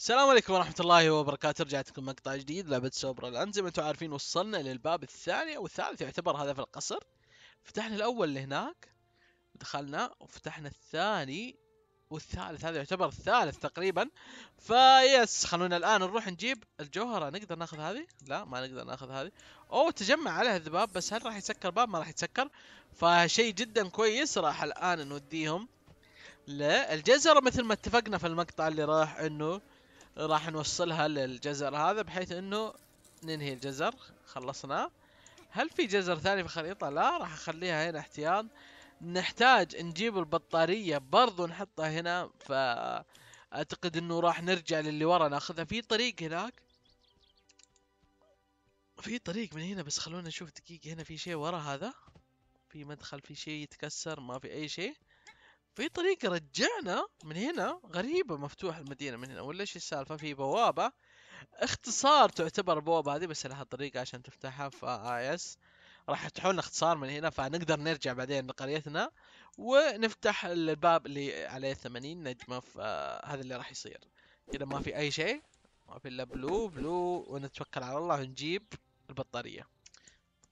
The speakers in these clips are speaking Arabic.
السلام عليكم ورحمة الله وبركاته رجعت لكم مقطع جديد لعبة سوبر الآن زي ما انتم عارفين وصلنا للباب الثاني أو الثالث يعتبر هذا في القصر فتحنا الأول اللي هناك دخلنا وفتحنا الثاني والثالث هذا يعتبر الثالث تقريبا فيس خلونا الآن نروح نجيب الجوهرة نقدر ناخذ هذه لا ما نقدر ناخذ هذه أو تجمع عليها الذباب بس هل راح يتسكر باب ما راح يتسكر فشيء جدا كويس راح الآن نوديهم للجزر مثل ما اتفقنا في المقطع اللي راح انه راح نوصلها للجزر هذا بحيث انه ننهي الجزر خلصناه هل في جزر ثاني في الخريطة؟ لا راح اخليها هنا احتياط نحتاج نجيب البطارية برضو نحطها هنا فأعتقد انه راح نرجع للي ورا ناخذها في طريق هناك في طريق من هنا بس خلونا نشوف دقيقة هنا في شيء ورا هذا في مدخل في شيء يتكسر ما في اي شيء في طريق رجعنا من هنا غريبة مفتوحة المدينة من هنا ولا ايش السالفة في بوابة اختصار تعتبر البوابة هذه بس لها طريقة عشان تفتحها فايس راح تحولنا اختصار من هنا فنقدر نرجع بعدين لقريتنا ونفتح الباب اللي عليه 80 نجمة فهذا اللي راح يصير كذا ما في اي شيء ما في الا بلو بلو ونتوكل على الله ونجيب البطارية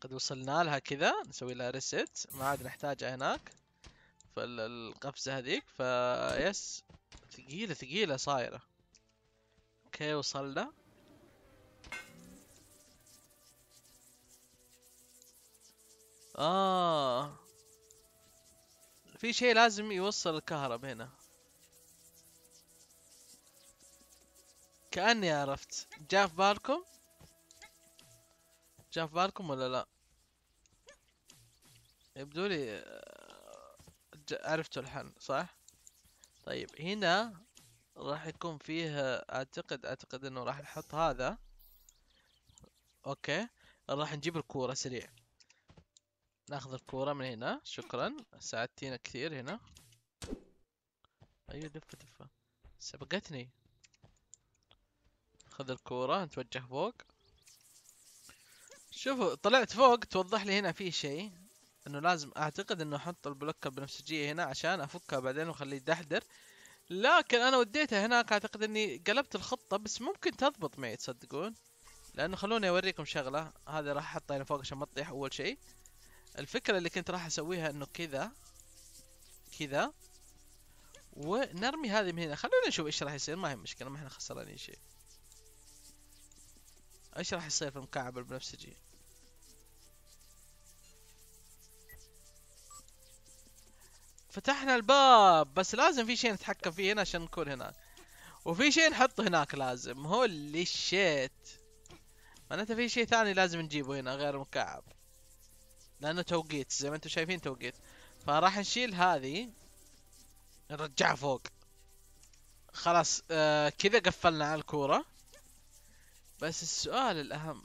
قد وصلنا لها كذا نسوي لها ريست ما عاد نحتاجها هناك القفزة هذيك فيس ثقيلة ثقيلة صايرة اوكي وصلنا آه في شيء لازم يوصل الكهرب هنا كأني عرفت جاء في بالكم جاء في بالكم ولا لا يبدو لي آه، عرفتوا الحل صح طيب هنا راح يكون فيه اعتقد اعتقد انه راح نحط هذا اوكي راح نجيب الكورة سريع ناخذ الكورة من هنا شكرا ساعدتينا كثير هنا ايوه دفه دفه سبقتني خذ الكورة نتوجه فوق شوفوا طلعت فوق توضح لي هنا في شيء انه لازم اعتقد انه احط البلوكة البنفسجية هنا عشان افكها بعدين واخليه يدحدر لكن انا وديتها هناك اعتقد اني قلبت الخطة بس ممكن تضبط معي تصدقون لانه خلوني اوريكم شغلة هذا راح احطها هنا فوق عشان ما تطيح اول شيء الفكرة اللي كنت راح اسويها انه كذا كذا ونرمي هذه من هنا خلونا نشوف ايش راح يصير ما هي مشكلة ما احنا خسرانين شيء ايش راح يصير في المكعب البنفسجي فتحنا الباب بس لازم في شيء نتحكم فيه هنا عشان نكون هناك وفي شيء نحطه هناك لازم هولي شيت معناته في شيء ثاني لازم نجيبه هنا غير مكعب لانه توقيت زي ما انتم شايفين توقيت فراح نشيل هذه نرجعها فوق خلاص آه كذا قفلنا على الكورة بس السؤال الأهم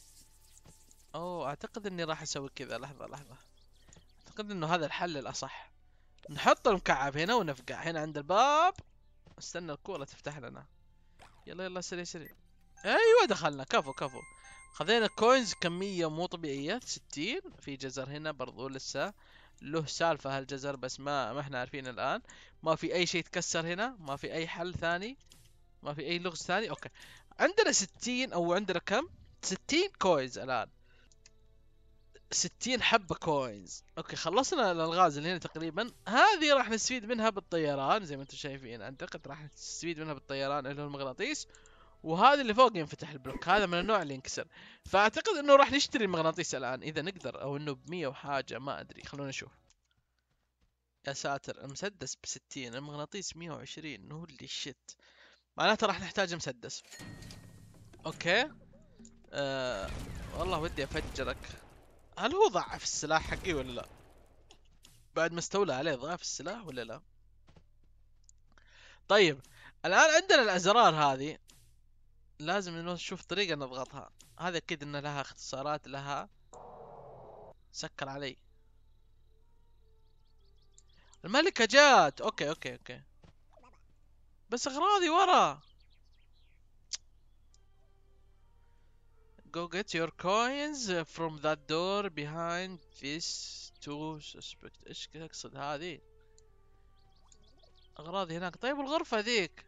أوه أعتقد إني راح أسوي كذا لحظة لحظة أعتقد إنه هذا الحل الأصح نحط المكعب هنا ونفقع هنا عند الباب استنى الكورة تفتح لنا يلا يلا سريع سريع ايوه دخلنا كفو كفو خذينا كوينز كمية مو طبيعية ستين في جزر هنا برضو لسه له سالفة هالجزر بس ما ما احنا عارفين الآن ما في أي شيء يتكسر هنا ما في أي حل ثاني ما في أي لغز ثاني أوكي عندنا ستين أو عندنا كم ستين كوينز الآن 60 حبة كوينز اوكي خلصنا الالغاز اللي هنا تقريبا هذه راح نستفيد منها بالطيران زي ما انتم شايفين اعتقد راح نستفيد منها بالطيران اللي هو المغناطيس وهذا اللي فوق ينفتح البلوك هذا من النوع اللي ينكسر فاعتقد انه راح نشتري المغناطيس الان اذا نقدر او انه بمية وحاجة ما ادري خلونا نشوف يا ساتر المسدس بستين المغناطيس 120 وعشرين هولي شيت معناته راح نحتاج مسدس اوكي أه والله ودي افجرك هل هو ضعف السلاح حقي ولا لا بعد ما استولى عليه ضعف السلاح ولا لا طيب الان عندنا الازرار هذه لازم نشوف طريقة نضغطها هذا اكيد ان لها اختصارات لها سكر علي الملكة جات اوكي اوكي اوكي بس اغراضي ورا Go get your coins from that door behind these two suspect ايش تقصد هذه؟ اغراضي هناك طيب الغرفة ذيك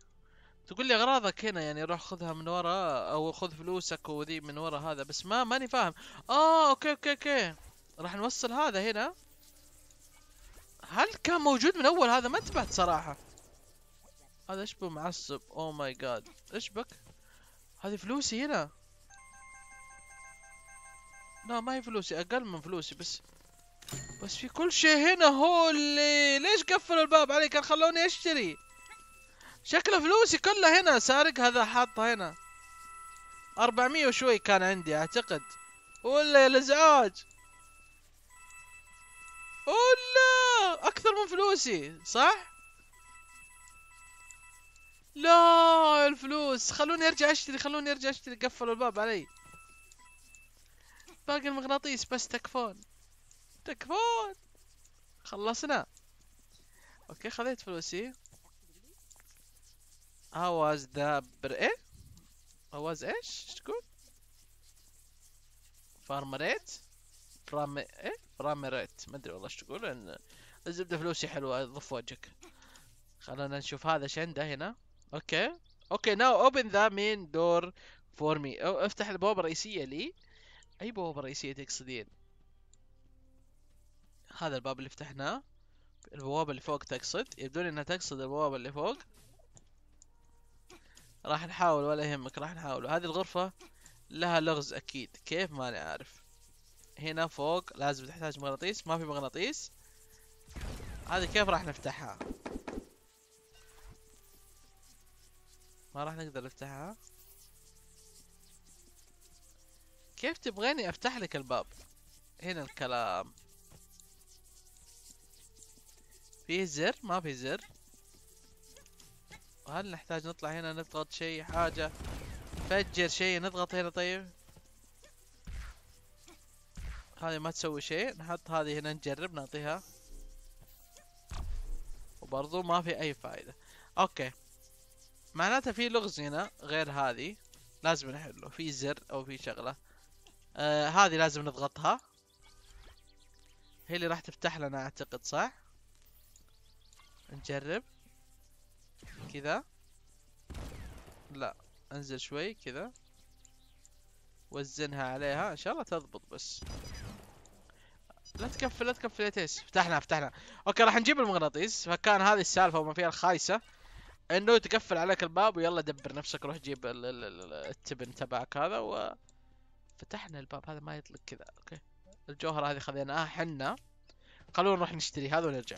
تقول لي اغراضك هنا يعني روح خذها من ورا او خذ فلوسك وذي من ورا هذا بس ما ماني فاهم اه اوكي اوكي اوكي راح نوصل هذا هنا هل كان موجود من اول هذا ما انتبهت صراحة هذا اشبه معصب اوه oh ماي جاد ايش بك هذه فلوسي هنا لا ما هي فلوسي اقل من فلوسي بس بس في كل شيء هنا هو اللي ليش قفلوا الباب علي كان خلوني اشتري شكله فلوسي كلها هنا سارق هذا حاطه هنا 400 وشوي كان عندي اعتقد ولا الازعاج ولا اكثر من فلوسي صح لا الفلوس خلوني ارجع اشتري خلوني ارجع اشتري قفلوا الباب علي باقي المغناطيس بس تكفون تكفون خلصنا اوكي خذيت فلوسي اواز ذا بر ايه اواز ايش تقول فارمريت فرام ايه فرامريت ما ادري والله ايش تقول ان الزبده فلوسي حلوه ضف وجهك خلونا نشوف هذا ايش عنده هنا اوكي اوكي ناو اوبن ذا مين دور فور مي افتح البوابه الرئيسيه لي أي بوابة رئيسية تقصدين؟ هذا الباب اللي فتحناه البوابة اللي فوق تقصد يبدو لي انها تقصد البوابة اللي فوق راح نحاول ولا يهمك راح نحاول هذه الغرفة لها لغز اكيد كيف ماني عارف هنا فوق لازم تحتاج مغناطيس ما في مغناطيس هذه كيف راح نفتحها ما راح نقدر نفتحها كيف تبغيني افتح لك الباب هنا الكلام فيه زر ما في زر هل نحتاج نطلع هنا نضغط شيء حاجة فجر شيء نضغط هنا طيب هذه ما تسوي شيء نحط هذه هنا نجرب نعطيها وبرضو ما في اي فايدة اوكي معناته في لغز هنا غير هذه لازم نحله في زر او في شغلة آه هذه لازم نضغطها هي اللي راح تفتح لنا اعتقد صح نجرب كذا لا انزل شوي كذا وزنها عليها ان شاء الله تضبط بس لا تكفل لا تكفل يا تيس فتحنا فتحنا اوكي راح نجيب المغناطيس فكان هذه السالفه وما فيها الخايسه انه تقفل عليك الباب ويلا دبر نفسك روح جيب التبن تبعك هذا و فتحنا الباب هذا ما يطلق كذا اوكي الجوهرة هذه خذيناها حنا خلونا نروح نشتري هذا ونرجع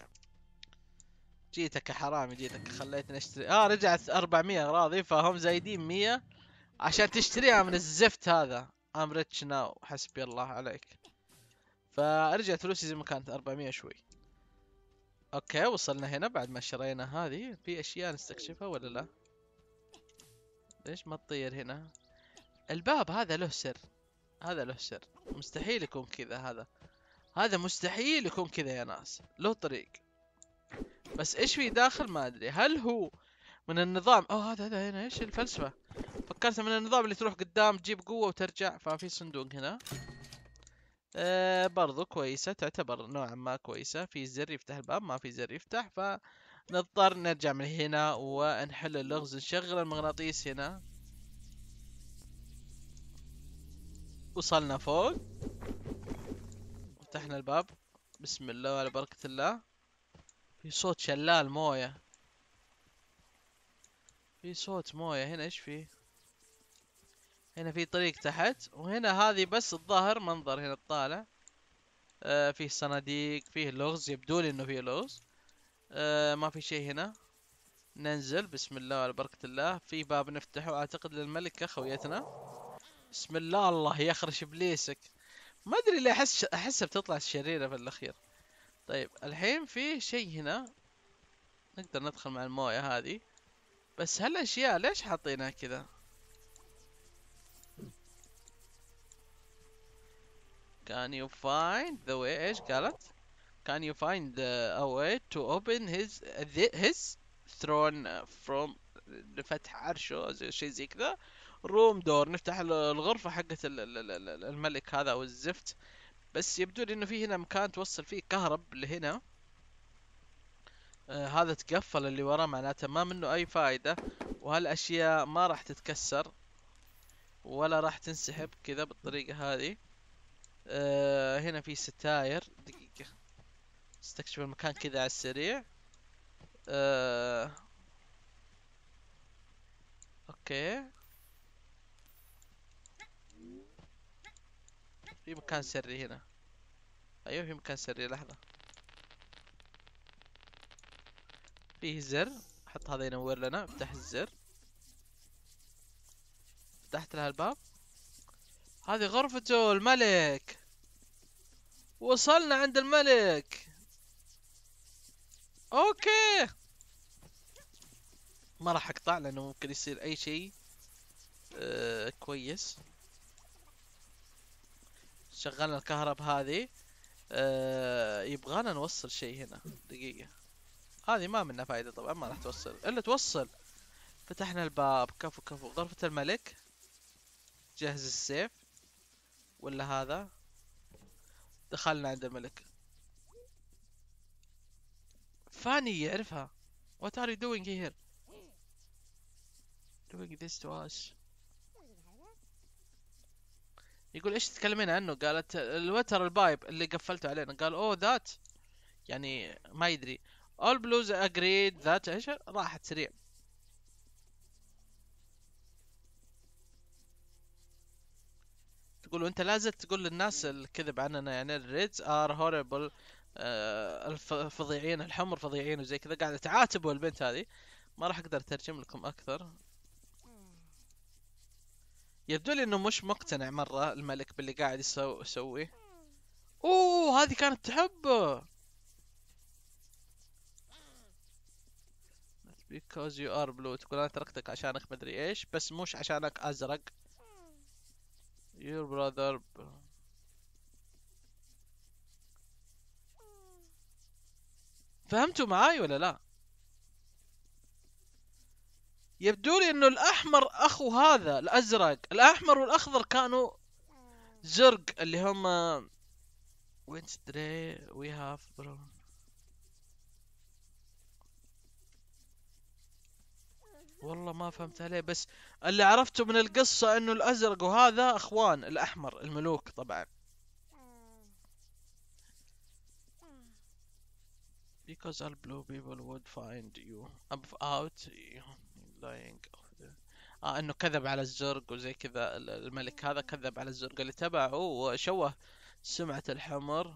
جيتك يا حرامي جيتك خليتني اشتري اه رجعت 400 اغراضي فهم زايدين 100 عشان تشتريها من الزفت هذا ام ريتش ناو حسبي الله عليك فرجعت فلوسي زي ما كانت 400 شوي اوكي وصلنا هنا بعد ما شرينا هذه في اشياء نستكشفها ولا لا ليش ما تطير هنا الباب هذا له سر هذا له سر مستحيل يكون كذا هذا هذا مستحيل يكون كذا يا ناس له طريق بس ايش في داخل ما ادري هل هو من النظام اوه هذا هذا هنا ايش الفلسفة فكرت من النظام اللي تروح قدام تجيب قوة وترجع ففي صندوق هنا آه برضو كويسة تعتبر نوعا ما كويسة في زر يفتح الباب ما في زر يفتح فنضطر نرجع من هنا ونحل اللغز نشغل المغناطيس هنا وصلنا فوق فتحنا الباب بسم الله وعلى بركة الله في صوت شلال موية في صوت موية هنا ايش فيه هنا في طريق تحت وهنا هذه بس الظاهر منظر هنا الطالع آه فيه صناديق فيه لغز يبدو لي انه فيه لغز آه ما في شيء هنا ننزل بسم الله وعلى بركة الله في باب نفتحه اعتقد للملكة خويتنا بسم الله الله يخرش ابليسك ما ادري ليه احس احسها بتطلع شريره في الاخير طيب الحين في شيء هنا نقدر ندخل مع المويه هذه بس هالاشياء ليش حاطينها كذا Can you find the way ايش قالت Can you find a way to open his his throne from لفتح عرشه شيء زي كذا روم دور نفتح الغرفة حقت الملك هذا او الزفت بس يبدو لي انه في هنا مكان توصل فيه كهرب لهنا آه هذا تقفل اللي وراه معناته ما منه اي فايدة وهالاشياء ما راح تتكسر ولا راح تنسحب كذا بالطريقة هذه آه هنا في ستاير دقيقة استكشف المكان كذا على السريع آه اوكي في مكان سري هنا ايوه في مكان سري لحظة فيه زر حط هذا ينور لنا افتح الزر فتحت لها الباب هذه غرفته الملك وصلنا عند الملك اوكي ما راح اقطع لانه ممكن يصير اي شيء آه كويس شغلنا الكهرب هذه آه يبغانا نوصل شيء هنا دقيقة هذه ما منها فايدة طبعا ما راح توصل الا توصل فتحنا الباب كفو كفو غرفة الملك جهز السيف ولا هذا دخلنا عند الملك فاني يعرفها What are you doing here? Doing this to us يقول ايش تتكلمين عنه قالت الوتر البايب اللي قفلته علينا قال اوه ذات يعني ما يدري all blues agreed that ايش راحت سريع تقول وانت لازم تقول للناس الكذب عننا يعني الريدز ار هوربل الفظيعين الحمر فظيعين وزي كذا قاعده تعاتبوا البنت هذه ما راح اقدر اترجم لكم اكثر يبدو لي انه مش مقتنع مرة الملك باللي قاعد يسويه اوه هذه كانت تحبه because you are blue تقول انا تركتك عشانك مدري ايش بس مش عشانك ازرق your brother فهمتوا معاي ولا لا يبدو لي انه الاحمر اخو هذا الازرق الاحمر والاخضر كانوا زرق اللي هم دري وي هاف براون والله ما فهمت عليه بس اللي عرفته من القصة انه الازرق وهذا اخوان الاحمر الملوك طبعا because all blue people would find you out lying اه انه كذب على الزرق وزي كذا الملك هذا كذب على الزرق اللي تبعه وشوه سمعة الحمر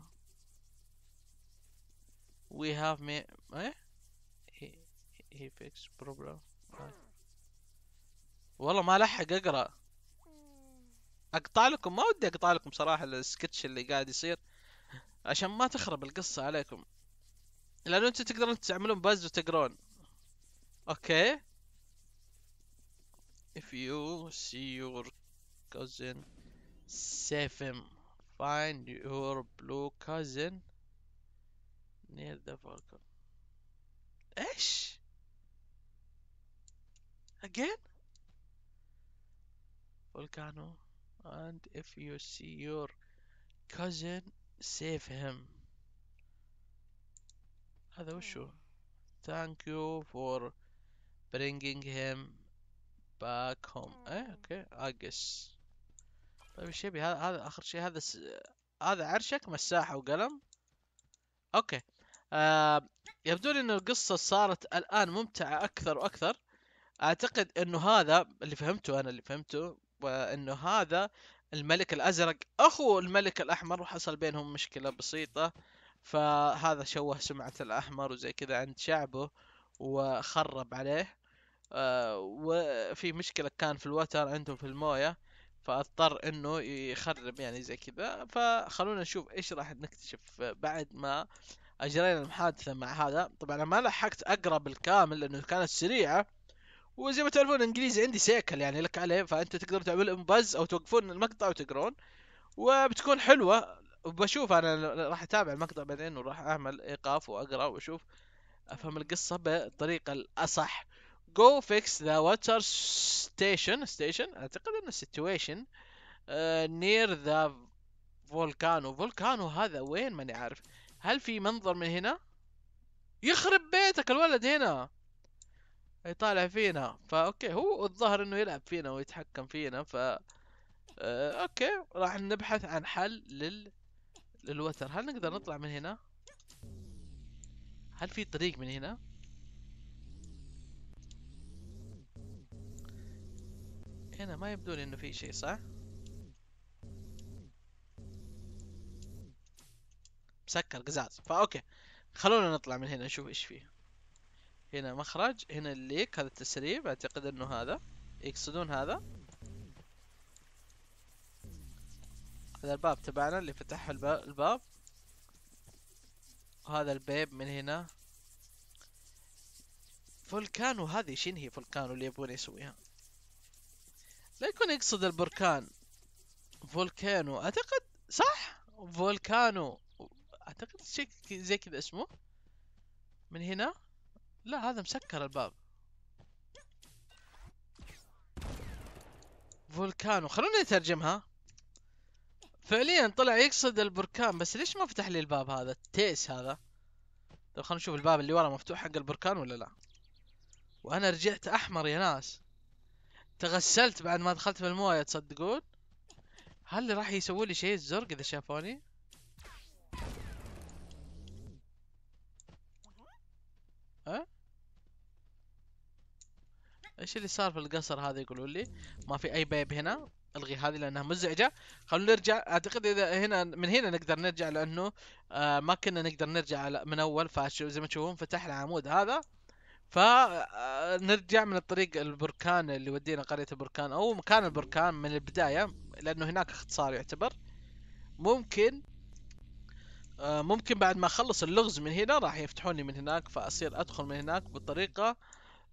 وي هاف مي ايه هي فيكس بروبلم والله ما لحق اقرا اقطع لكم ما ودي اقطع لكم صراحة السكتش اللي قاعد يصير عشان ما تخرب القصة عليكم لانه انتم تقدرون تعملون باز وتقرون اوكي If you see your cousin Sefim, find your blue cousin near the volcano. Ash? Again? Volcano. And if you see your cousin, save him. هذا Thank you for bringing him باك آه. هوم ايه اوكي اقس طيب ايش يبي هذا هذا اخر شيء هذا س... هذا عرشك مساحة وقلم اوكي آه يبدو لي ان القصة صارت الان ممتعة اكثر واكثر اعتقد انه هذا اللي فهمته انا اللي فهمته وانه هذا الملك الازرق اخو الملك الاحمر وحصل بينهم مشكلة بسيطة فهذا شوه سمعة الاحمر وزي كذا عند شعبه وخرب عليه آه، وفي مشكلة كان في الوتر عندهم في الموية فاضطر انه يخرب يعني زي كذا فخلونا نشوف ايش راح نكتشف بعد ما اجرينا المحادثة مع هذا طبعا انا ما لحقت اقرا بالكامل لانه كانت سريعة وزي ما تعرفون الانجليزي عندي سيكل يعني لك عليه فانت تقدر تعمل بز او توقفون المقطع وتقرون وبتكون حلوة وبشوف انا راح اتابع المقطع بعدين وراح اعمل ايقاف واقرا واشوف افهم القصة بالطريقة الاصح جو فيكس ذا واتر ستيشن ستيشن اعتقد انه سيتويشن نير ذا فولكانو فولكانو هذا وين ماني عارف هل في منظر من هنا يخرب بيتك الولد هنا يطالع فينا فاوكي هو الظاهر انه يلعب فينا ويتحكم فينا ف آه، اوكي راح نبحث عن حل لل للوتر هل نقدر نطلع من هنا هل في طريق من هنا هنا ما يبدو لي انه في شيء صح مسكر قزاز فاوكي خلونا نطلع من هنا نشوف ايش فيه هنا مخرج هنا الليك هذا التسريب اعتقد انه هذا يقصدون هذا هذا الباب تبعنا اللي فتح الباب وهذا البيب من هنا فولكانو هذه شنو هي فولكانو اللي يبغون يسويها لا يكون يقصد البركان فولكانو اعتقد صح فولكانو اعتقد شيء زي كذا اسمه من هنا لا هذا مسكر الباب فولكانو خلونا نترجمها فعليا طلع يقصد البركان بس ليش ما فتح لي الباب هذا التيس هذا طب خلونا نشوف الباب اللي ورا مفتوح حق البركان ولا لا وانا رجعت احمر يا ناس تغسلت بعد ما دخلت في المويه تصدقون هل راح يسوي لي شيء الزرق اذا شافوني ها ايش اللي صار في القصر هذا يقولوا لي ما في اي باب هنا الغي هذه لانها مزعجه خلونا نرجع اعتقد اذا هنا من هنا نقدر نرجع لانه آه ما كنا نقدر نرجع من اول فزي ما تشوفون فتحنا العمود هذا فنرجع آه، من الطريق البركان اللي ودينا قرية البركان أو مكان البركان من البداية لأنه هناك اختصار يعتبر ممكن آه، ممكن بعد ما اخلص اللغز من هنا راح يفتحوني من هناك فاصير ادخل من هناك بطريقة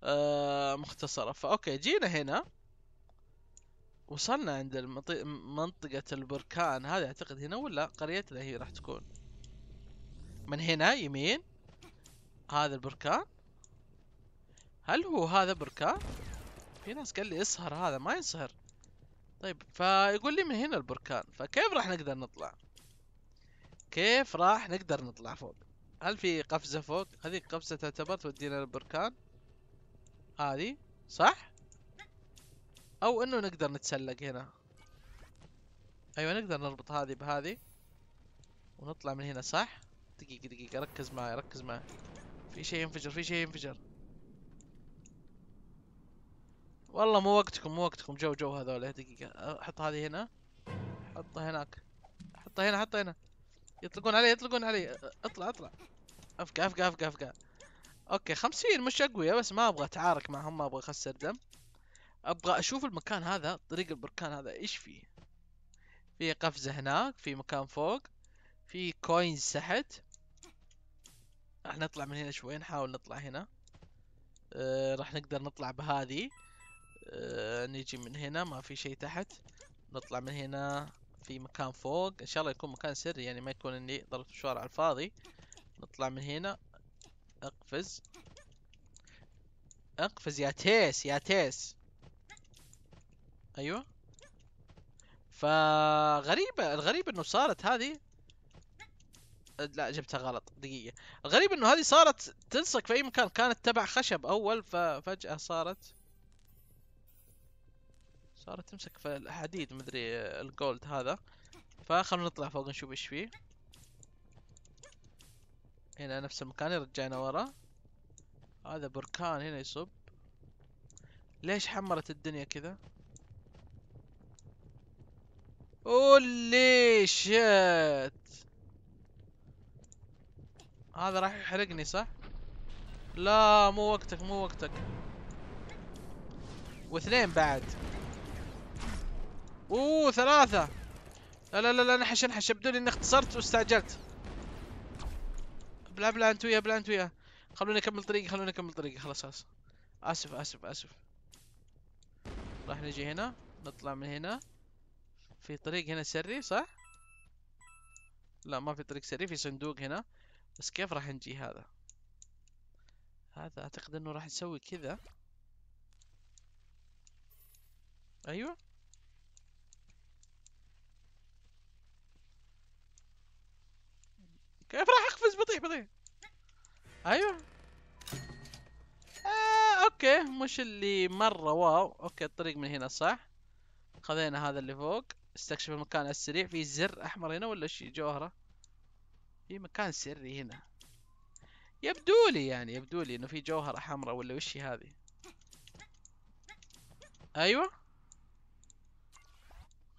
آه، مختصرة فاوكي جينا هنا وصلنا عند منطقة البركان هذه اعتقد هنا ولا قريتنا هي راح تكون من هنا يمين هذا البركان هل هو هذا بركان؟ في ناس قال لي اسهر هذا ما يسهر طيب فيقول لي من هنا البركان فكيف راح نقدر نطلع؟ كيف راح نقدر نطلع فوق؟ هل في قفزة فوق؟ هذه قفزة تعتبر تودينا للبركان هذه صح؟ أو إنه نقدر نتسلق هنا أيوة نقدر نربط هذه بهذه ونطلع من هنا صح؟ دقيقة دقيقة ركز معي ركز معي في شيء ينفجر في شيء ينفجر والله مو وقتكم مو وقتكم جو جو هذول دقيقة حط هذه هنا حطها هناك حطها هنا حطها هنا يطلقون علي يطلقون علي اطلع اطلع افقع افقع افقع افقع اوكي خمسين مش اقوياء بس ما ابغى اتعارك معهم ما ابغى اخسر دم ابغى اشوف المكان هذا طريق البركان هذا ايش فيه في قفزة هناك في مكان فوق في كوينز تحت راح نطلع من هنا شوي نحاول نطلع هنا أه راح نقدر نطلع بهذه نجي آه، نيجي من هنا ما في شيء تحت نطلع من هنا في مكان فوق ان شاء الله يكون مكان سري يعني ما يكون اني ضربت مشوار على الفاضي نطلع من هنا اقفز اقفز يا تيس يا تيس ايوه فغريبة الغريب انه صارت هذه لا جبتها غلط دقيقة الغريب انه هذه صارت تلصق في اي مكان كانت تبع خشب اول ففجأة صارت صارت تمسك في الحديد مدري الجولد هذا فخلونا نطلع فوق نشوف ايش فيه هنا نفس المكان يرجعنا ورا هذا بركان هنا يصب ليش حمرت الدنيا كذا اولي هذا راح يحرقني صح لا مو وقتك مو وقتك واثنين بعد اوه ثلاثة لا لا لا لا نحش نحش يبدو لي اني اختصرت واستعجلت بلا بلا انت وياه بلا انت وياه خلوني اكمل طريقي خلوني اكمل طريقي خلاص خلاص اسف اسف اسف راح نجي هنا نطلع من هنا في طريق هنا سري صح؟ لا ما في طريق سري في صندوق هنا بس كيف راح نجي هذا؟ هذا اعتقد انه راح نسوي كذا ايوه كيف راح اقفز بطيح بطيح ايوه آه اوكي مش اللي مرة واو اوكي الطريق من هنا صح خذينا هذا اللي فوق استكشف المكان على السريع في زر احمر هنا ولا شيء جوهرة في مكان سري هنا يبدو لي يعني يبدو لي انه في جوهرة حمراء ولا وش هي هذه ايوه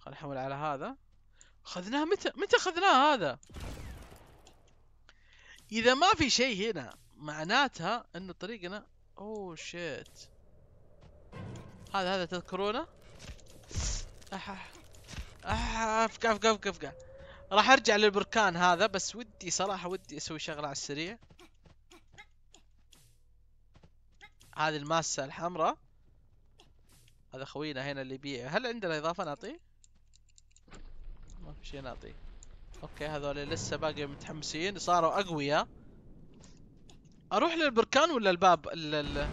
خلينا نحول على هذا خذناه متى متى خذناه هذا اذا ما في شيء هنا معناتها انه طريقنا اوه شيت هذا هذا تذكرونه اح اح افقع افقع افقع افقع راح ارجع للبركان هذا بس ودي صراحه ودي اسوي شغله على السريع هذه الماسه الحمراء هذا خوينا هنا اللي يبيع هل عندنا اضافه نعطيه ما في شيء نعطيه اوكي هذول لسه باقي متحمسين صاروا اقوياء اروح للبركان ولا الباب ال ال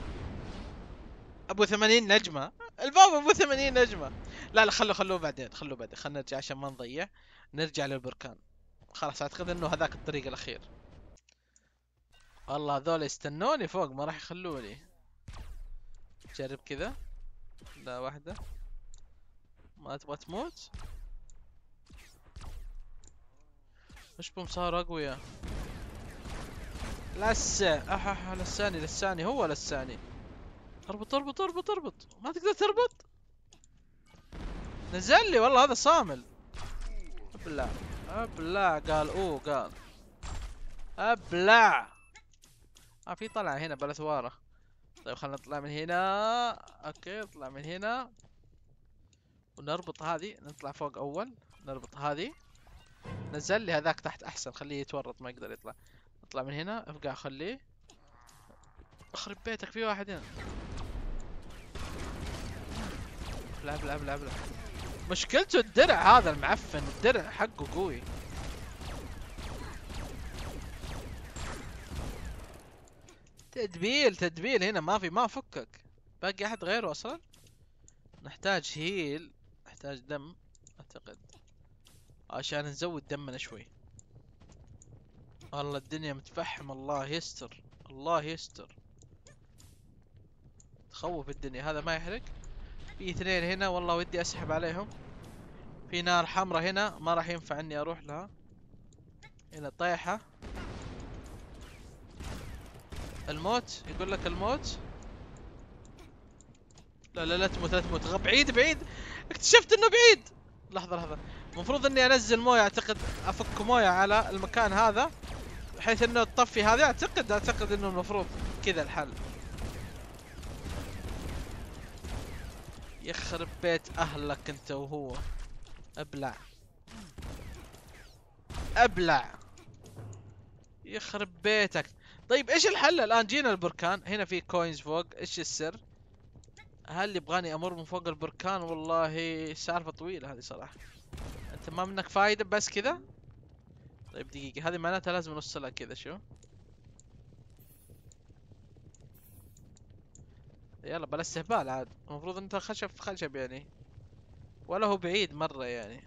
ابو 80 نجمه الباب ابو 80 نجمه لا لا خلوه خلوه بعدين خلوه بعدين خلنا نرجع عشان ما نضيع نرجع للبركان خلاص اعتقد انه هذاك الطريق الاخير والله هذول يستنوني فوق ما راح يخلوني جرب كذا لا واحده ما تبغى تموت اشبهم صار اقوياء لسه اح آه، آه، آه، لساني لساني هو لساني اربط اربط اربط اربط ما تقدر تربط نزل لي والله هذا صامل ابلع ابلع قال اوه قال ابلع اه في طلعة هنا بلا ثوارة طيب خلنا نطلع من هنا اوكي نطلع من هنا ونربط هذه نطلع فوق اول نربط هذه نزل لي هذاك تحت احسن خليه يتورط ما يقدر يطلع اطلع من هنا ابقى خليه اخرب بيتك في واحد هنا لعب لعب لعب لعب مشكلته الدرع هذا المعفن الدرع حقه قوي تدبيل تدبيل هنا ما في ما فكك باقي احد غيره اصلا نحتاج هيل نحتاج دم اعتقد عشان نزود دمنا شوي والله الدنيا متفحم الله يستر الله يستر تخوف الدنيا هذا ما يحرق في اثنين هنا والله ودي اسحب عليهم في نار حمراء هنا ما راح ينفع اني اروح لها هنا طيحة الموت يقول لك الموت لا لا لا تموت لا تموت بعيد بعيد اكتشفت انه بعيد لحظة لحظة المفروض اني انزل مويه اعتقد افك مويه على المكان هذا بحيث انه تطفي هذه اعتقد اعتقد انه المفروض كذا الحل يخرب بيت اهلك انت وهو ابلع ابلع يخرب بيتك طيب ايش الحل الان جينا البركان هنا في كوينز فوق ايش السر هل يبغاني امر من فوق البركان والله سالفه طويله هذه صراحه ما منك فايدة بس كذا طيب دقيقة هذه معناتها لازم نوصلها كذا شو يلا بلا استهبال عاد المفروض انت خشب خشب يعني ولا هو بعيد مرة يعني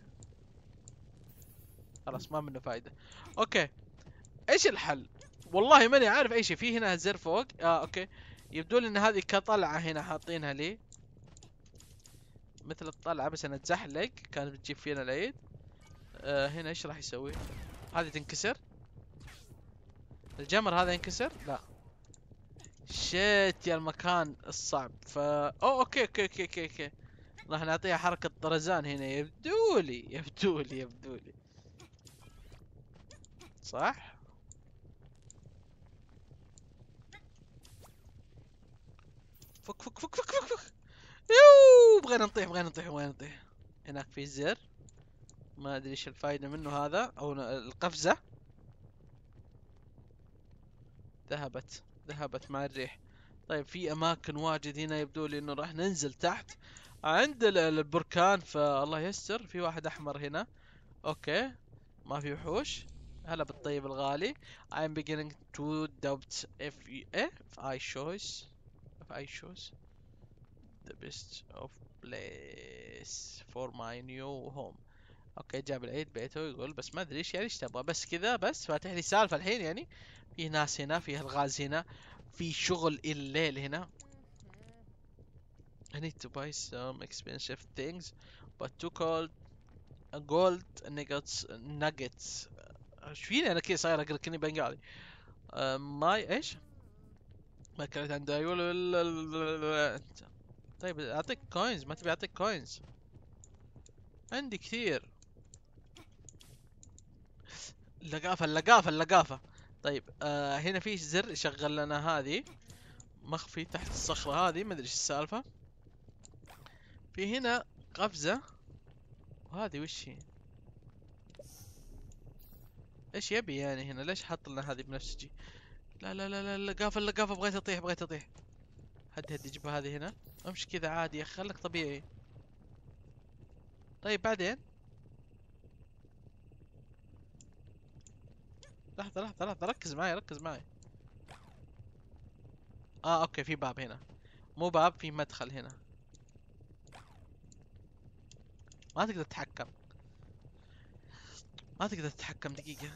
خلاص ما منه فايدة اوكي ايش الحل والله ماني عارف اي شيء في هنا زر فوق اه اوكي يبدو لي ان هذه كطلعة هنا حاطينها لي مثل الطلعة بس انا اتزحلق كانت بتجيب فينا العيد آه هنا ايش راح يسوي هذه تنكسر الجمر هذا ينكسر لا شيت يا المكان الصعب فا اوه اوكي اوكي اوكي اوكي, أوكي. راح نعطيها حركة طرزان هنا يبدولي يبدولي يبدولي صح؟ فك فك فك فك فك فك يوووو بغينا نطيح بغينا نطيح بغينا نطيح هناك في زر ما ادري ايش الفايده منه هذا او القفزه ذهبت ذهبت مع الريح طيب في اماكن واجد هنا يبدو لي انه راح ننزل تحت عند البركان فالله يستر في واحد احمر هنا اوكي ما في وحوش هلا بالطيب الغالي I'm beginning to doubt if, إيه؟ if I choose if I choose the best of place for my new home اوكي جاب العيد بيته ويقول بس ما ادري ايش يعني ايش تبغى بس كذا بس فاتح لي سالفه الحين يعني في ناس هنا في الغاز هنا في شغل الليل هنا I need to buy some expensive things but too cold gold nuggets nuggets ايش فيني انا كذا صاير اقرا كني بنغالي ماي آه، ايش؟ ما كانت عندها عيون طيب اعطيك كوينز ما تبي اعطيك كوينز عندي كثير اللقافه اللقافه اللقافه طيب آه هنا في زر يشغل لنا هذه مخفي تحت الصخره هذه ما ادري ايش السالفه في هنا قفزه وهذه وش هي ايش يبي يعني هنا ليش حط لنا هذه بنفسجي لا لا لا لا اللقافه اللقافه بغيت اطيح بغيت اطيح هدي هدي جيب هذه هنا امشي كذا عادي خلك طبيعي طيب بعدين لحظة لحظة لحظة ركز معي ركز معي اه اوكي في باب هنا مو باب في مدخل هنا ما تقدر تتحكم ما تقدر تتحكم دقيقة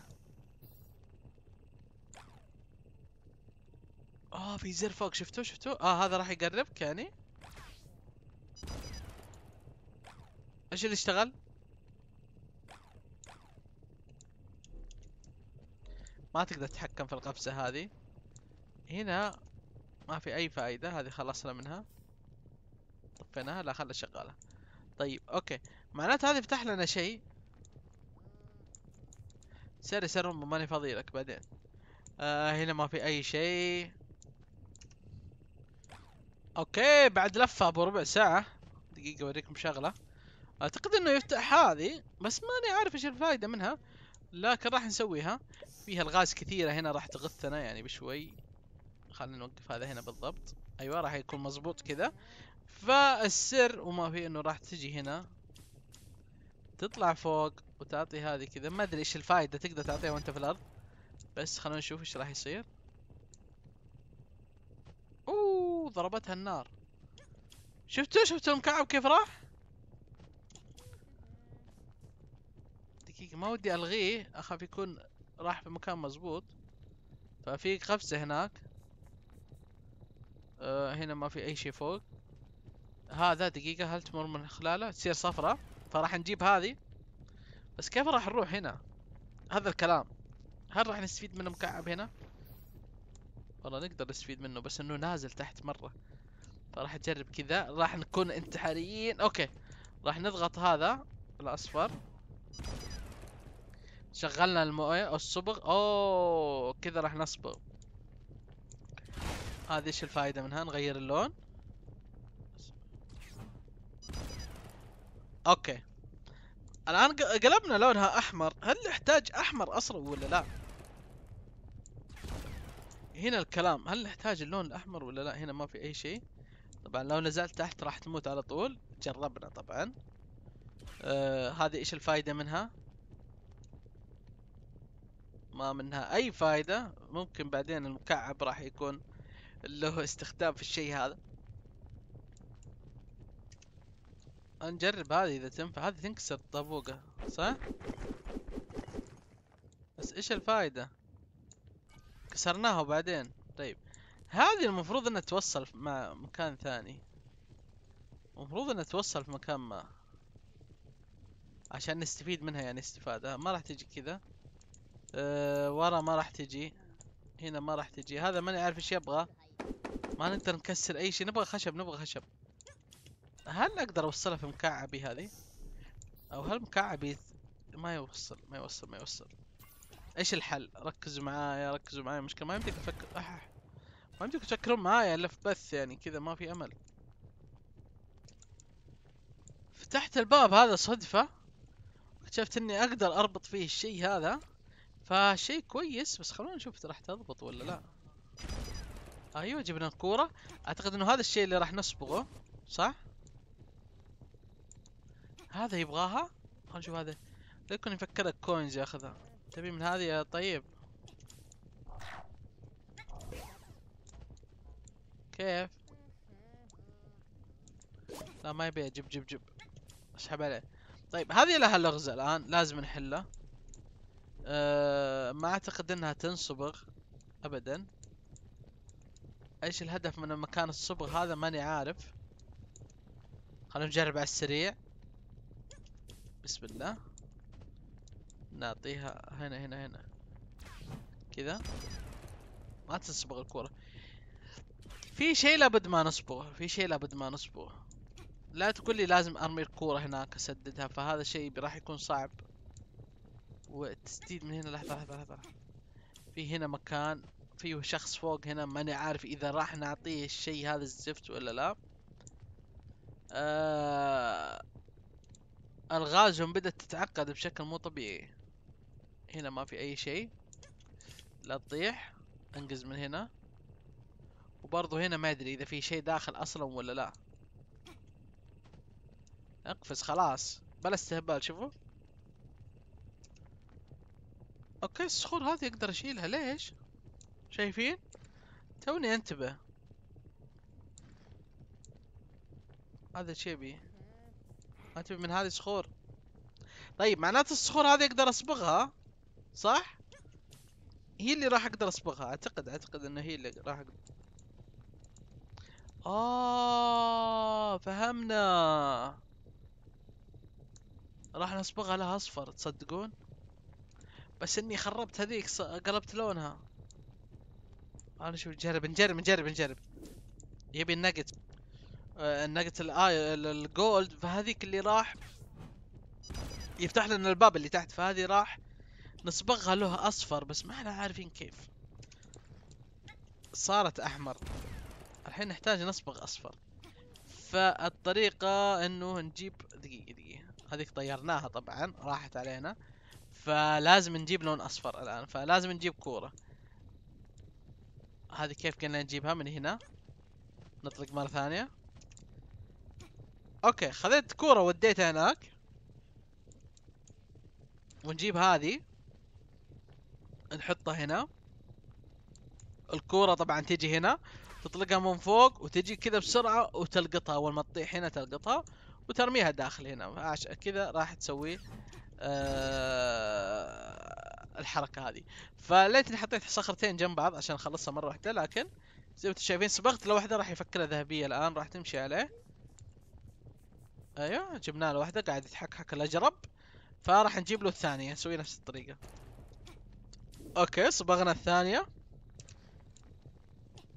اه في زر فوق شفتوه شفتوه اه هذا راح يقربك يعني ايش اللي اشتغل ما تقدر تتحكم في القفزة هذه هنا ما في اي فائدة هذه خلصنا منها طفيناها لا خلها شغالة طيب اوكي معناته هذه فتح لنا شيء سري سر ماني فاضي لك بعدين آه هنا ما في اي شيء اوكي بعد لفة ابو ربع ساعة دقيقة اوريكم شغلة اعتقد انه يفتح هذه بس ماني عارف ايش الفايدة منها لكن راح نسويها فيها الغاز كثيرة هنا راح تغثنا يعني بشوي خلينا نوقف هذا هنا بالضبط ايوه راح يكون مزبوط كذا فالسر وما في انه راح تجي هنا تطلع فوق وتعطي هذه كذا ما ادري ايش الفائدة تقدر تعطيها وانت في الارض بس خلونا نشوف ايش راح يصير اوه ضربتها النار شفتوا شفتوا المكعب كيف راح دقيقة ما ودي الغيه اخاف يكون راح في مكان مزبوط ففي قفزة هناك أه هنا ما في اي شيء فوق هذا دقيقة هل تمر من خلاله تصير صفرة فراح نجيب هذه بس كيف راح نروح هنا هذا الكلام هل راح نستفيد من المكعب هنا والله نقدر نستفيد منه بس انه نازل تحت مرة فراح نجرب كذا راح نكون انتحاريين اوكي راح نضغط هذا الاصفر شغلنا المويه الصبغ اوه كذا راح نصبغ هذه ايش الفائده منها نغير اللون اوكي الان قلبنا لونها احمر هل نحتاج احمر اصلا ولا لا هنا الكلام هل نحتاج اللون الاحمر ولا لا هنا ما في اي شيء طبعا لو نزلت تحت راح تموت على طول جربنا طبعا آه هذه ايش الفائده منها ما منها اي فايدة ممكن بعدين المكعب راح يكون له استخدام في الشيء هذا نجرب هذه اذا تنفع هذه تنكسر الطابوقة صح؟ بس ايش الفايدة؟ كسرناها وبعدين طيب هذه المفروض انها توصل مع مكان ثاني المفروض انها توصل في مكان ما عشان نستفيد منها يعني استفادة ما راح تجي كذا أه، ورا ما راح تجي هنا ما راح تجي هذا ماني عارف ايش يبغى ما نقدر نكسر اي شيء نبغى خشب نبغى خشب هل اقدر اوصلها في مكعبي هذه او هل مكعبي ما يوصل ما يوصل ما يوصل ايش الحل ركزوا معايا ركزوا معايا مشكله ما يمديك تفكر أح. ما يمديك تفكرون معايا الا في بث يعني كذا ما في امل فتحت الباب هذا صدفه اكتشفت اني اقدر اربط فيه الشيء هذا فشيء كويس بس خلونا نشوف راح تضبط ولا لا ايوه جبنا الكورة اعتقد انه هذا الشيء اللي راح نصبغه صح هذا يبغاها خلونا نشوف هذا لكن يفكرك كوينز ياخذها تبي من هذه يا طيب كيف لا ما يبي جب جب جب اسحب عليه طيب هذه لها لغزة الان لازم نحله آه، ما اعتقد انها تنصبغ ابدا ايش الهدف من مكان الصبغ هذا ماني عارف خلينا نجرب على السريع بسم الله نعطيها هنا هنا هنا كذا ما تنصبغ الكورة في شيء لابد ما نصبغه في شيء لابد ما نصبغه لا تقول لي لازم ارمي الكورة هناك اسددها فهذا شيء راح يكون صعب وتستيد من هنا لحظة لحظة لحظة في هنا مكان فيه شخص فوق هنا ماني عارف اذا راح نعطيه الشيء هذا الزفت ولا لا آه... الغازهم بدأت تتعقد بشكل مو طبيعي هنا ما في اي شيء لا تطيح انقز من هنا وبرضه هنا ما ادري اذا في شيء داخل اصلا ولا لا اقفز خلاص بلا استهبال شوفوا اوكي الصخور هذه اقدر اشيلها ليش شايفين توني انتبه هذا شيبي انتبه من هذه صخور طيب معناته الصخور هذه اقدر اصبغها صح هي اللي راح اقدر اصبغها اعتقد اعتقد انه هي اللي راح اقدر آه فهمنا راح نصبغها لها اصفر تصدقون بس اني خربت هذيك ص... قلبت لونها انا شو نجرب نجرب نجرب نجرب يبي النقت آه، النقت الاي الجولد فهذيك اللي راح يفتح لنا الباب اللي تحت فهذه راح نصبغها له اصفر بس ما احنا عارفين كيف صارت احمر الحين نحتاج نصبغ اصفر فالطريقة انه نجيب دقيقة دقيقة هذيك طيرناها طبعا راحت علينا فلازم نجيب لون اصفر الان فلازم نجيب كوره هذه كيف قلنا نجيبها من هنا نطلق مره ثانيه اوكي خذيت كوره وديتها هناك ونجيب هذه نحطها هنا الكوره طبعا تجي هنا تطلقها من فوق وتجي كذا بسرعه وتلقطها اول ما تطيح هنا تلقطها وترميها داخل هنا كذا راح تسوي أه الحركه هذه فليتني حطيت صخرتين جنب بعض عشان اخلصها مره واحده لكن زي ما انتم شايفين صبغت له واحده راح يفكرها ذهبيه الان راح تمشي عليه ايوه جبنا له واحده قاعد يتحكحك الاجرب فراح نجيب له الثانيه نسوي نفس الطريقه اوكي صبغنا الثانيه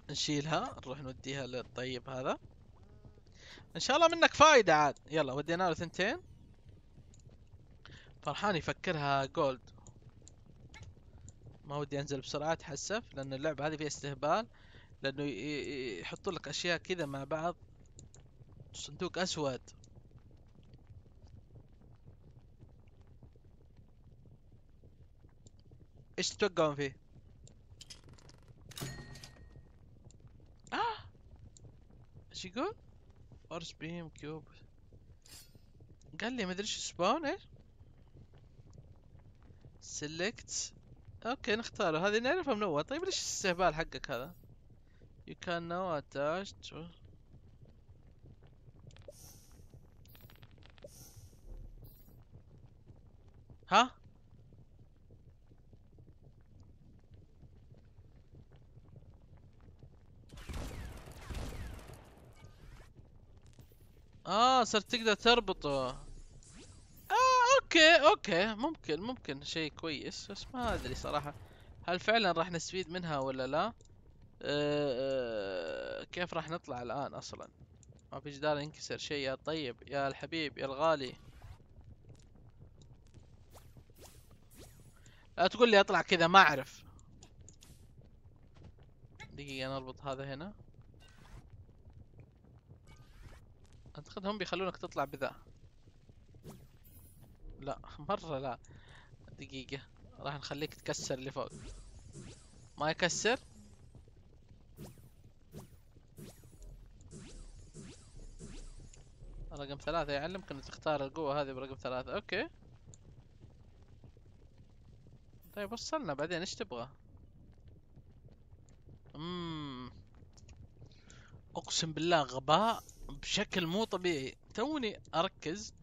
نشيلها نروح نوديها للطيب هذا ان شاء الله منك فايده عاد يلا ودينا له ثنتين فرحان يفكرها جولد ما ودي انزل بسرعه اتحسف لان اللعبه هذه فيها استهبال لانه يحطوا لك اشياء كذا مع بعض صندوق اسود ايش تتوقعون فيه اه ايش يقول اورس بيم كيوب قال لي ما ادري ايش سبون ايش سيلكت اوكي نختاره هذه نعرفها من اول طيب ليش الاستهبال حقك هذا you can now attach to ها اه صرت تقدر تربطه اوكي اوكي ممكن ممكن شيء كويس بس ما ادري صراحه هل فعلا راح نستفيد منها ولا لا أه, أه، كيف راح نطلع الان اصلا ما في جدار ينكسر شيء يا طيب يا الحبيب يا الغالي لا تقول لي اطلع كذا ما اعرف دقيقة نربط هذا هنا اعتقد هم بيخلونك تطلع بذا لا مرة لا دقيقة راح نخليك تكسر اللي فوق ما يكسر رقم ثلاثة يعلمك انك تختار القوة هذه برقم ثلاثة اوكي طيب وصلنا بعدين ايش تبغى؟ اممم اقسم بالله غباء بشكل مو طبيعي توني اركز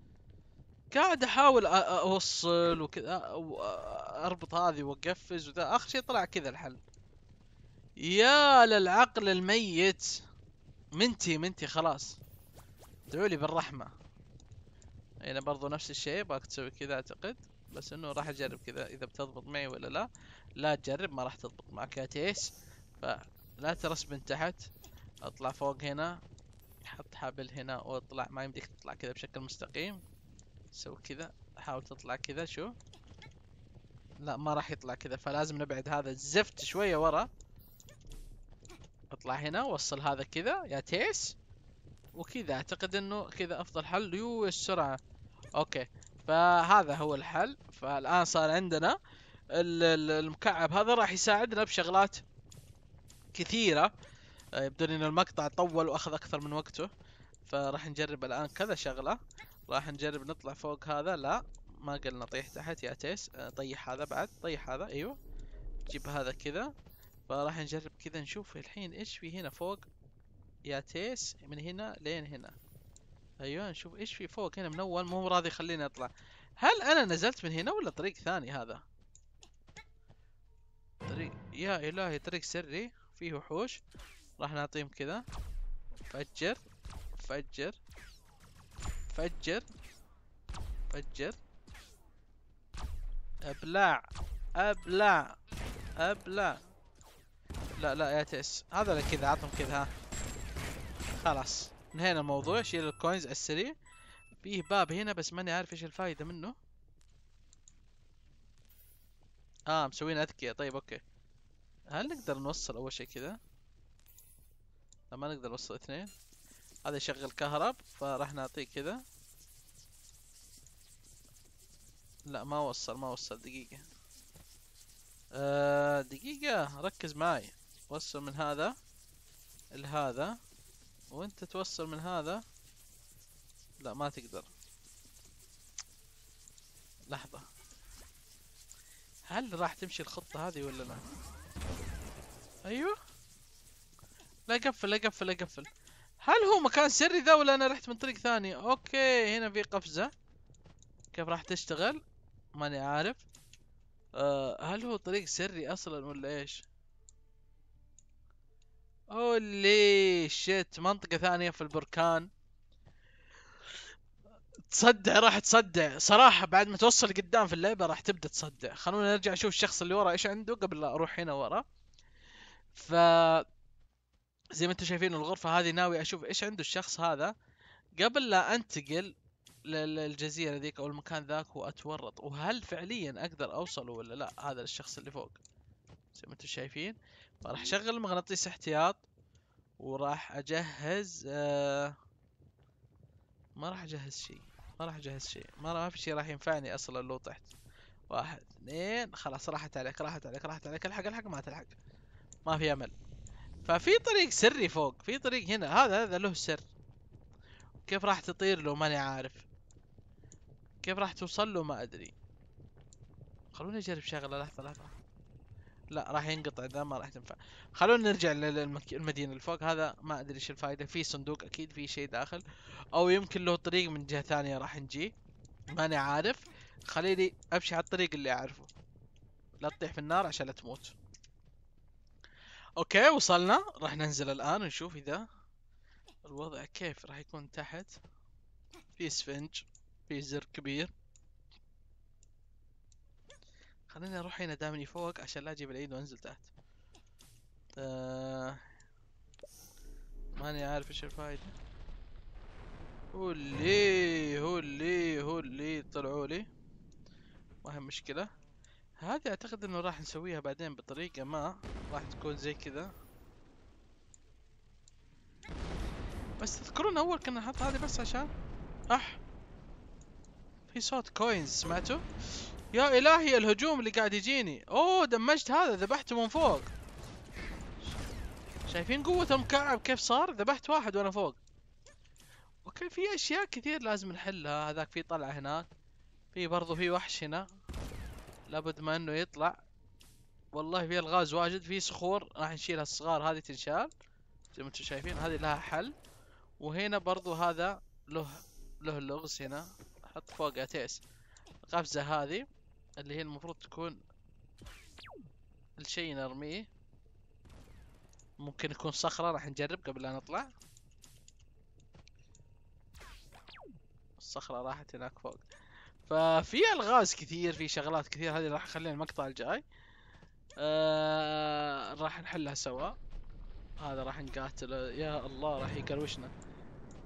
قاعد احاول اوصل وكذا واربط هذه واقفز وذا اخر شيء طلع كذا الحل يا للعقل الميت منتي منتي خلاص ادعوا لي بالرحمه هنا برضو نفس الشيء باك تسوي كذا اعتقد بس انه راح اجرب كذا اذا بتضبط معي ولا لا لا تجرب ما راح تضبط معك يا تيس فلا ترس من تحت اطلع فوق هنا حط حبل هنا واطلع ما يمديك تطلع كذا بشكل مستقيم سوي كذا حاول تطلع كذا شو لا ما راح يطلع كذا فلازم نبعد هذا الزفت شوية ورا اطلع هنا وصل هذا كذا يا تيس وكذا اعتقد انه كذا افضل حل يو السرعة اوكي فهذا هو الحل فالان صار عندنا المكعب هذا راح يساعدنا بشغلات كثيرة يبدو ان المقطع طول واخذ اكثر من وقته فراح نجرب الان كذا شغلة راح نجرب نطلع فوق هذا لا ما قلنا طيح تحت يا تيس آه، طيح هذا بعد طيح هذا ايوه جيب هذا كذا فراح نجرب كذا نشوف الحين ايش في هنا فوق يا تيس من هنا لين هنا ايوه نشوف ايش في فوق هنا من اول مو راضي يخليني اطلع هل انا نزلت من هنا ولا طريق ثاني هذا طريق يا الهي طريق سري فيه وحوش راح نعطيهم كذا فجر فجر فجر فجر ابلع ابلع ابلع لا لا يا تيس هذا كذا عطهم كذا ها خلاص انهينا الموضوع شيل الكوينز على السريع فيه باب هنا بس ماني عارف ايش الفايدة منه اه مسوين اذكياء طيب اوكي هل نقدر نوصل اول شيء كذا؟ لا ما نقدر نوصل اثنين هذا يشغل كهرب فراح نعطيه كذا لا ما وصل ما وصل دقيقة أه دقيقة ركز معي وصل من هذا لهذا وانت توصل من هذا لا ما تقدر لحظة هل راح تمشي الخطة هذه ولا لا ايوه لا قفل لا قفل لا قفل هل هو مكان سري ذا ولا انا رحت من طريق ثاني اوكي هنا في قفزة كيف راح تشتغل ماني عارف أه هل هو طريق سري اصلا ولا ايش اولي شيت منطقة ثانية في البركان تصدع راح تصدع صراحة بعد ما توصل قدام في اللعبة راح تبدأ تصدع خلونا نرجع نشوف الشخص اللي ورا ايش عنده قبل لا اروح هنا ورا ف زي ما انتم شايفين الغرفة هذه ناوي اشوف ايش عنده الشخص هذا قبل لا انتقل للجزيرة ذيك او المكان ذاك واتورط وهل فعليا اقدر اوصله ولا لا هذا الشخص اللي فوق زي ما انتم شايفين فراح اشغل المغناطيس احتياط وراح اجهز آه ما راح اجهز شيء ما راح اجهز شيء ما في شيء راح ينفعني اصلا لو طحت واحد اثنين خلاص راحت عليك راحت عليك راحت عليك الحق الحق ما تلحق ما في امل ففي طريق سري فوق في طريق هنا هذا هذا له سر كيف راح تطير له ماني عارف كيف راح توصل له ما ادري خلوني اجرب شغله لحظه لحظه لا راح ينقطع ذا ما راح تنفع خلونا نرجع للمدينة اللي فوق هذا ما ادري ايش الفائدة في صندوق اكيد في شيء داخل او يمكن له طريق من جهة ثانية راح نجي ماني عارف خليني امشي على الطريق اللي اعرفه لا تطيح في النار عشان لا تموت اوكي وصلنا راح ننزل الان ونشوف اذا الوضع كيف راح يكون تحت في سفنج في زر كبير خليني اروح هنا دامني فوق عشان لا اجيب العيد وانزل تحت آه... ماني عارف ايش الفايدة هو اللي اللي هو اللي طلعوا لي ما هي مشكلة هذه اعتقد انه راح نسويها بعدين بطريقة ما راح تكون زي كذا بس تذكرون اول كنا نحط هذه بس عشان اح في صوت كوينز سمعتوا يا الهي الهجوم اللي قاعد يجيني اوه دمجت هذا ذبحته من فوق شايفين قوة المكعب كيف صار ذبحت واحد وانا فوق اوكي في اشياء كثير لازم نحلها هذاك في طلعة هناك في برضو في وحش هنا لابد ما انه يطلع والله في الغاز واجد في صخور راح نشيلها الصغار هذه تنشال زي ما انتم شايفين هذه لها حل وهنا برضو هذا له له لغز هنا حط فوق اتيس القفزة هذه اللي هي المفروض تكون الشيء نرميه ممكن يكون صخرة راح نجرب قبل لا نطلع الصخرة راحت هناك فوق ففي الغاز كثير في شغلات كثير هذه راح اخليها المقطع الجاي آه راح نحلها سوا هذا راح نقاتله يا الله راح يقروشنا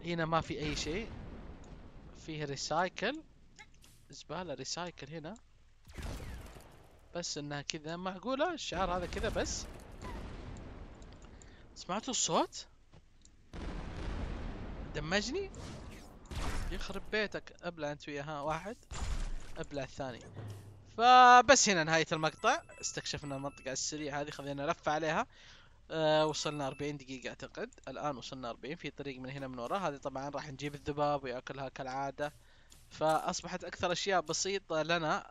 هنا ما في اي شيء فيه ريسايكل زباله ريسايكل هنا بس انها كذا معقوله الشعار هذا كذا بس سمعتوا الصوت دمجني يخرب بيتك ابلع انت ويا ها واحد ابلع الثاني فبس هنا نهاية المقطع استكشفنا المنطقة السريع هذه خذينا لفة عليها أه وصلنا 40 دقيقة اعتقد الان وصلنا 40 في طريق من هنا من ورا هذه طبعا راح نجيب الذباب وياكلها كالعادة فاصبحت اكثر اشياء بسيطة لنا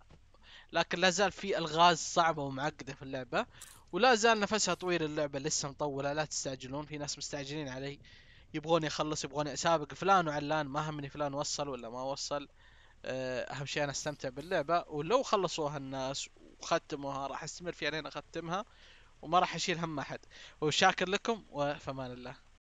لكن لا زال في الغاز صعبة ومعقدة في اللعبة ولا زال نفسها طويل اللعبة لسه مطولة لا تستعجلون في ناس مستعجلين علي يبغوني اخلص يبغوني اسابق فلان وعلان ما همني فلان وصل ولا ما وصل آه، اهم شيء انا استمتع باللعبه ولو خلصوها الناس وختموها راح استمر فيها يعني لين اختمها وما راح اشيل هم احد وشاكر لكم وفمان الله